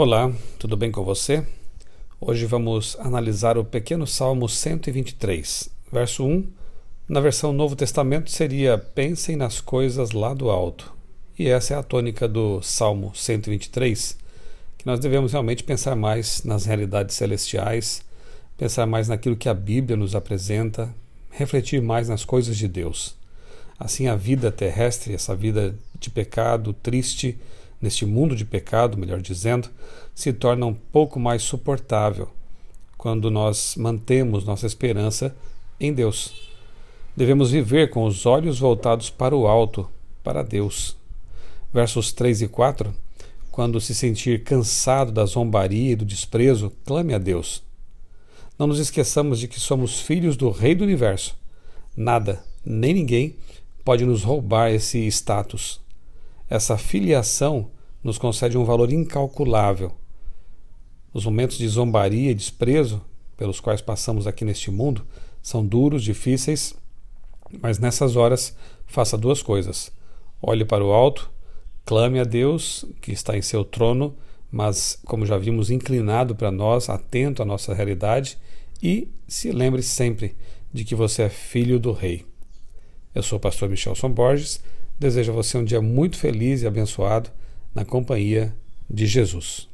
Olá, tudo bem com você? Hoje vamos analisar o pequeno Salmo 123, verso 1. Na versão Novo Testamento seria Pensem nas coisas lá do alto. E essa é a tônica do Salmo 123, que nós devemos realmente pensar mais nas realidades celestiais, pensar mais naquilo que a Bíblia nos apresenta, refletir mais nas coisas de Deus. Assim, a vida terrestre, essa vida de pecado, triste, neste mundo de pecado, melhor dizendo, se torna um pouco mais suportável quando nós mantemos nossa esperança em Deus. Devemos viver com os olhos voltados para o alto, para Deus. Versos 3 e 4: Quando se sentir cansado da zombaria e do desprezo, clame a Deus. Não nos esqueçamos de que somos filhos do Rei do Universo. Nada, nem ninguém, pode nos roubar esse status. Essa filiação nos concede um valor incalculável. Os momentos de zombaria e desprezo pelos quais passamos aqui neste mundo são duros, difíceis, mas nessas horas faça duas coisas: olhe para o alto, clame a Deus que está em seu trono, mas como já vimos, inclinado para nós, atento à nossa realidade, e se lembre sempre de que você é filho do Rei. Eu sou o pastor Michelson Borges Desejo a você um dia muito feliz e abençoado na companhia de Jesus.